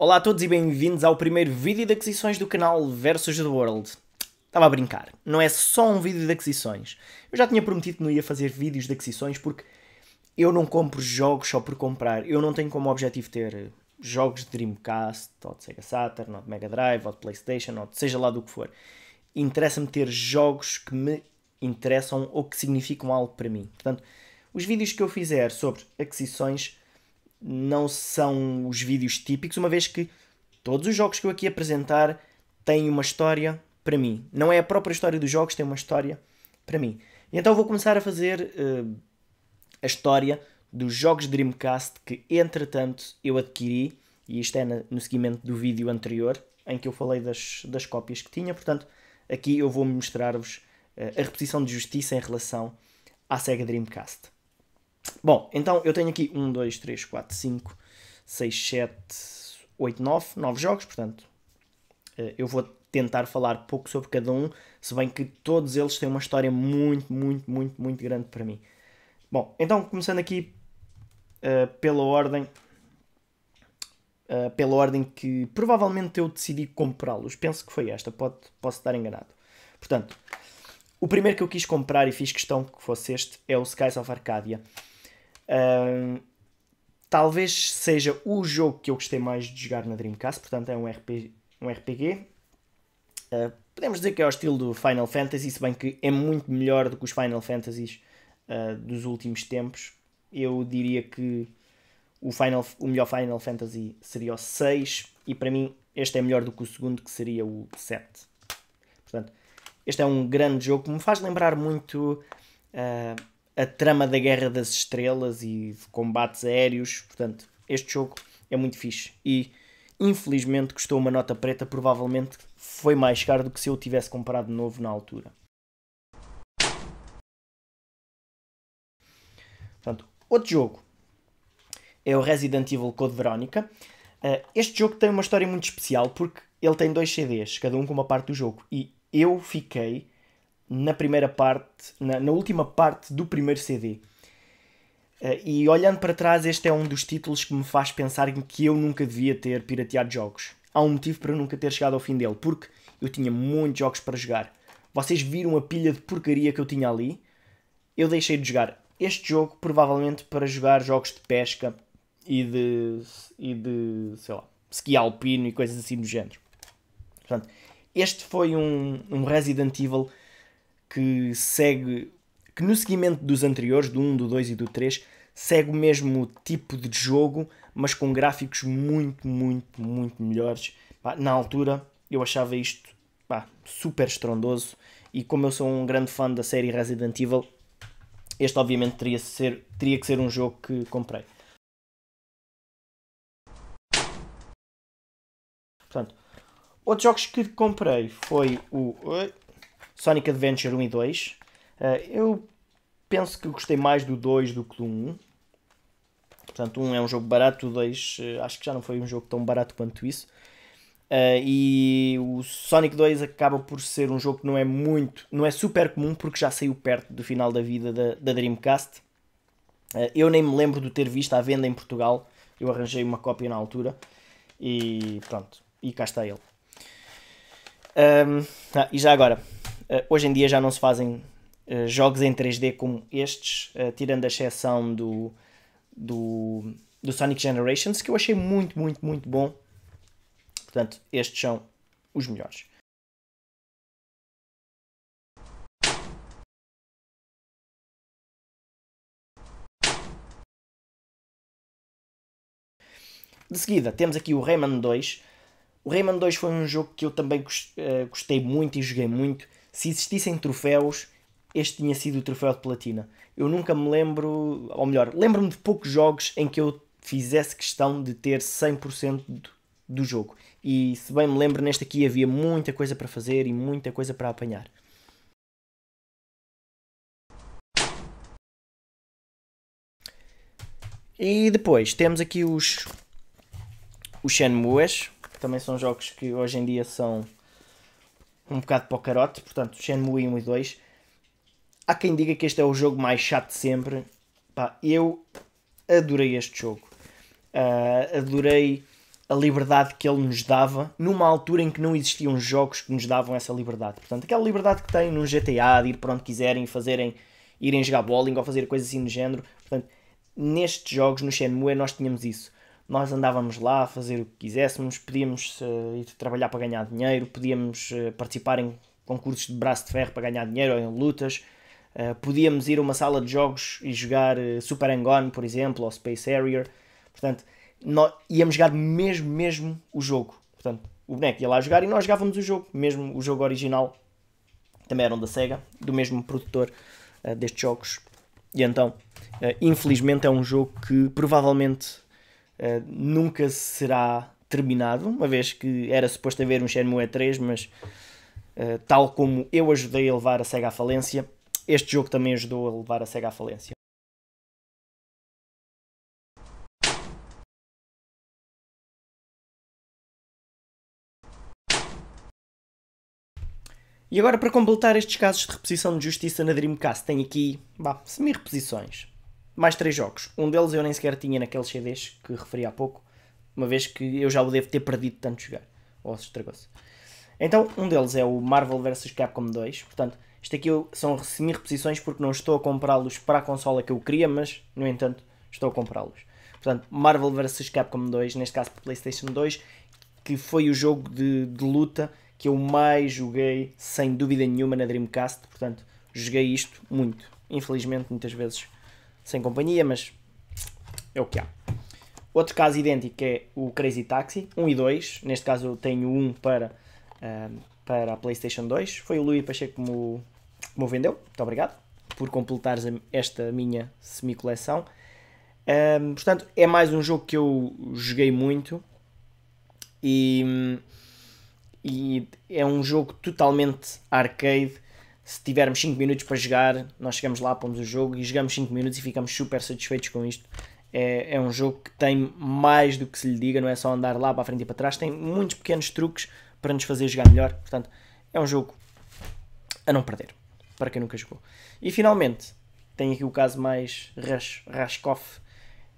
Olá a todos e bem-vindos ao primeiro vídeo de aquisições do canal Versus the World. Estava a brincar, não é só um vídeo de aquisições. Eu já tinha prometido que não ia fazer vídeos de aquisições porque eu não compro jogos só por comprar. Eu não tenho como objetivo ter eh, jogos de Dreamcast, ou de Sega Saturn, ou de Mega Drive, ou de Playstation, ou de seja lá do que for. Interessa-me ter jogos que me interessam ou que significam algo para mim. Portanto, os vídeos que eu fizer sobre aquisições não são os vídeos típicos, uma vez que todos os jogos que eu aqui apresentar têm uma história para mim. Não é a própria história dos jogos, tem uma história para mim. E então vou começar a fazer uh, a história dos jogos Dreamcast que, entretanto, eu adquiri, e isto é no seguimento do vídeo anterior, em que eu falei das, das cópias que tinha, portanto, aqui eu vou mostrar-vos uh, a repetição de justiça em relação à Sega Dreamcast. Bom, então eu tenho aqui 1, 2, 3, 4, 5, 6, 7, 8, 9, 9 jogos, portanto eh, eu vou tentar falar pouco sobre cada um, se bem que todos eles têm uma história muito, muito, muito, muito grande para mim. Bom, então começando aqui uh, pela ordem. Uh, pela ordem que provavelmente eu decidi comprá-los. Penso que foi esta, pode, posso estar enganado. Portanto, o primeiro que eu quis comprar e fiz questão que fosse este é o Skies of Arcadia talvez seja o jogo que eu gostei mais de jogar na Dreamcast, portanto é um, um RPG. Uh, ah, podemos dizer que é ao estilo do Final Fantasy, se bem que é muito melhor do que os Final Fantasies uh, dos últimos tempos. Eu diria que o, Final, o melhor Final Fantasy seria o 6 e para mim este é melhor do que o segundo que seria o 7. Portanto, este é um grande jogo que me faz lembrar muito a trama da Guerra das Estrelas e de combates aéreos. Portanto, este jogo é muito fixe e infelizmente custou uma nota preta, provavelmente foi mais caro do que se eu tivesse comprado novo na altura. Portanto, outro jogo é o Resident Evil Code Verónica. Eh, este jogo tem uma história muito especial porque ele tem dois CDs, cada um com uma parte do jogo, e eu fiquei na primeira parte, na, na última parte do primeiro CD. Uh, eh, e olhando para trás, este é um dos títulos que me faz pensar que eu nunca devia ter pirateado jogos. Há um motivo para nunca ter chegado ao fim dele, porque eu tinha muitos jogos para jogar. Vocês viram a pilha de porcaria que eu tinha ali? Eu deixei de jogar este jogo, provavelmente para jogar jogos de pesca e de, e de sei lá, ski alpino e coisas assim do género. Portanto, este foi um, um Resident Evil que segue, que no seguimento dos anteriores, do 1, do 2 e do 3, segue o mesmo tipo de jogo, mas com gráficos muito, muito, muito melhores. na altura eu achava isto pá, super estrondoso e como eu sou um grande fã da série Resident Evil, este obviamente teria, ser, teria que ser um jogo que comprei. Portanto, outros jogos que comprei foi o. Sonic Adventure 1 e 2. Uh, eh, eu penso que gostei mais do 2 do que do 1. Portanto, um é um jogo barato, o 2 uh, eh, acho que já não foi um jogo tão barato quanto isso. Uh, e o Sonic 2 acaba por ser um jogo que não é muito, não é super comum porque já saiu perto do final da vida da, da Dreamcast. Uh, eu nem me lembro de ter visto à venda em Portugal, eu arranjei uma cópia na altura e pronto, e cá está ele. Um, ehm, ah, e já agora, Uh, hoje em dia já não se fazem uh, jogos em 3D como estes, uh, tirando a exceção do, do, do, Sonic Generations, que eu achei muito, muito, muito bom. Portanto, estes são os melhores. De seguida, temos aqui o Rayman 2. O Rayman 2 foi um jogo que eu também gostei muito e joguei muito se existissem troféus, este tinha sido o troféu de platina. Eu nunca me lembro, ou melhor, lembro-me de poucos jogos em que eu fizesse questão de ter 100% do jogo. E se bem me lembro, neste aqui havia muita coisa para fazer e muita coisa para apanhar. E depois temos aqui os, os Shenmues, que também são jogos que hoje em dia são um bocado para o carote, portanto, Shenmue 1 e 2. Há quem diga que este é o jogo mais chato de sempre. Pá, eu adorei este jogo. Uh, adorei a liberdade que ele nos dava numa altura em que não existiam jogos que nos davam essa liberdade. Portanto, aquela liberdade que tem num GTA de ir para onde quiserem, fazerem, irem jogar bowling ou fazer coisas assim do género. Portanto, nestes jogos, no Shenmue, nós tínhamos isso nós andávamos lá a fazer o que quiséssemos, podíamos uh, ir trabalhar para ganhar dinheiro, podíamos uh, participar em concursos de braço de ferro para ganhar dinheiro ou em lutas, uh, podíamos ir a uma sala de jogos e jogar Super Angon, por exemplo, ou Space Harrier. Portanto, nós íamos jogar mesmo, mesmo o jogo. Portanto, o boneco ia lá jogar e nós jogávamos o jogo, mesmo o jogo original. Também eram da Sega, do mesmo produtor destes jogos. E então, infelizmente, é um jogo que provavelmente eh, nunca será terminado, uma vez que era suposto haver um Shenmue 3, mas uh, tal como eu ajudei a levar a SEGA à falência, este jogo também ajudou a levar a SEGA à falência. E agora, para completar estes casos de reposição de justiça na Dreamcast, tenho aqui bah, semi-reposições mais três jogos. Um deles eu nem sequer tinha naqueles CDs que referi há pouco, uma vez que eu já o devo ter perdido tanto jogar. Ou se estragou-se. Então, um deles é o Marvel vs Capcom 2. Portanto, isto aqui são semi-reposições porque não estou a comprá-los para a consola que eu queria, mas, no entanto, estou a comprá-los. Portanto, Marvel vs Capcom 2, neste caso para PlayStation 2, que foi o jogo de, de luta que eu mais joguei, sem dúvida nenhuma, na Dreamcast. Portanto, joguei isto muito. Infelizmente, muitas vezes sem companhia, mas é o que há. Outro caso idêntico é o Crazy Taxi 1 e 2. Neste caso eu tenho um para, ah, para a PlayStation 2. Foi o Luís Pacheco que me, que me vendeu. Muito obrigado por completares esta minha semi-coleção. Um, ah, portanto, é mais um jogo que eu joguei muito e, e é um jogo totalmente arcade se tivermos 5 minutos para jogar, nós chegamos lá, pomos o jogo e jogamos 5 minutos e ficamos super satisfeitos com isto. É, é, um jogo que tem mais do que se lhe diga, não é só andar lá para a frente e para trás, tem muitos pequenos truques para nos fazer jogar melhor. Portanto, é um jogo a não perder, para quem nunca jogou. E finalmente, tenho aqui o caso mais Rash,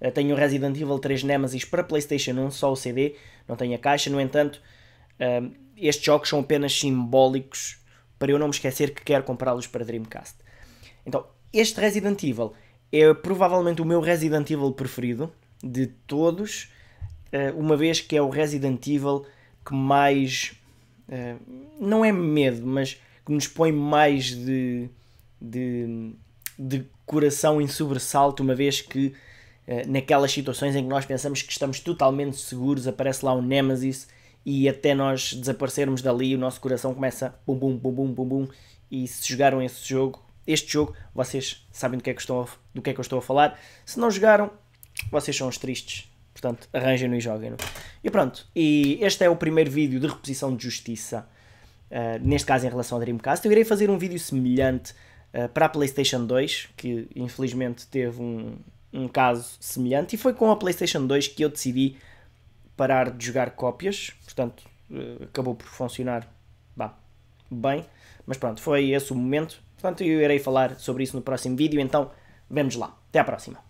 eh, Tenho o Resident Evil 3 Nemesis para PlayStation 1, só o CD, não tenho a caixa. No entanto, eh, estes jogos são apenas simbólicos para eu não me esquecer que quero comprá-los para Dreamcast. Então, este Resident Evil é provavelmente o meu Resident Evil preferido de todos, eh, uma vez que é o Resident Evil que mais. Eh, não é medo, mas que nos põe mais de, de, de coração em sobressalto, uma vez que eh, naquelas situações em que nós pensamos que estamos totalmente seguros, aparece lá o Nemesis e até nós desaparecermos dali, o nosso coração começa bum bum bum bum bum bum. E se jogaram esse jogo, este jogo, vocês sabem do que é que, a, do que, é que eu estou a falar. Se não jogaram, vocês são os tristes. Portanto, arranjem-no e joguem-no. E pronto, e este é o primeiro vídeo de reposição de justiça. Uh, neste caso em relação ao Dreamcast, eu irei fazer um vídeo semelhante uh, para a PlayStation 2, que infelizmente teve um, um caso semelhante, e foi com a PlayStation 2 que eu decidi parar de jogar cópias, portanto eh, acabou por funcionar bah, bem, mas pronto, foi esse o momento. Portanto, eu irei falar sobre isso no próximo vídeo, então vemos lá. Até à próxima!